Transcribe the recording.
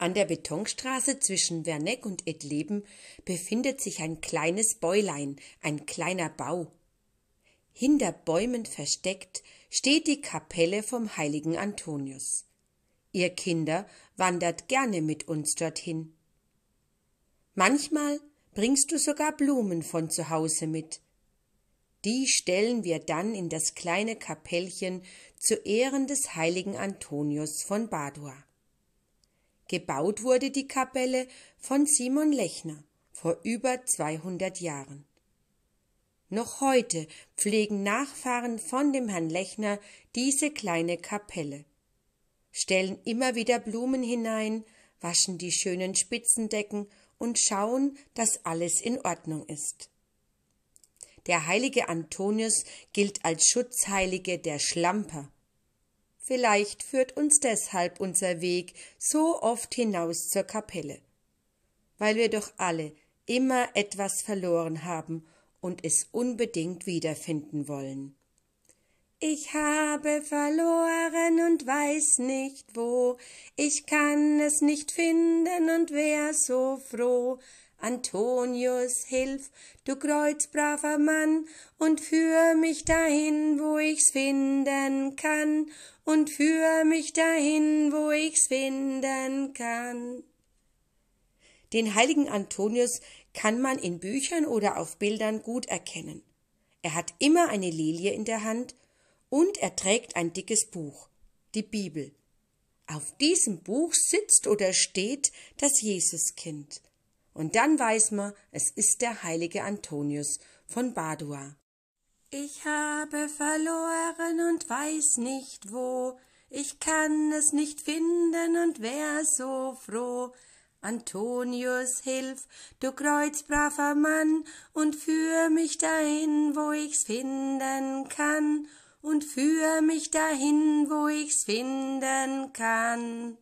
An der Betonstraße zwischen Werneck und Edleben befindet sich ein kleines Bäulein, ein kleiner Bau. Hinter Bäumen versteckt steht die Kapelle vom heiligen Antonius. Ihr Kinder wandert gerne mit uns dorthin. Manchmal bringst du sogar Blumen von zu Hause mit. Die stellen wir dann in das kleine Kapellchen zu Ehren des heiligen Antonius von Badua. Gebaut wurde die Kapelle von Simon Lechner vor über 200 Jahren. Noch heute pflegen Nachfahren von dem Herrn Lechner diese kleine Kapelle, stellen immer wieder Blumen hinein, waschen die schönen Spitzendecken und schauen, dass alles in Ordnung ist. Der heilige Antonius gilt als Schutzheilige der Schlamper Vielleicht führt uns deshalb unser Weg so oft hinaus zur Kapelle, weil wir doch alle immer etwas verloren haben und es unbedingt wiederfinden wollen. Ich habe verloren und weiß nicht wo, ich kann es nicht finden und wär so froh. Antonius, hilf, du kreuzbraver Mann, und führ mich dahin, wo ich's finden kann, und führ mich dahin, wo ich's finden kann. Den heiligen Antonius kann man in Büchern oder auf Bildern gut erkennen. Er hat immer eine Lilie in der Hand und er trägt ein dickes Buch, die Bibel. Auf diesem Buch sitzt oder steht das Jesuskind. Und dann weiß man, es ist der heilige Antonius von Badua. Ich habe verloren und weiß nicht wo, ich kann es nicht finden und wär so froh. Antonius, hilf, du kreuzbraver Mann, und führ mich dahin, wo ich's finden kann und führ mich dahin, wo ich's finden kann.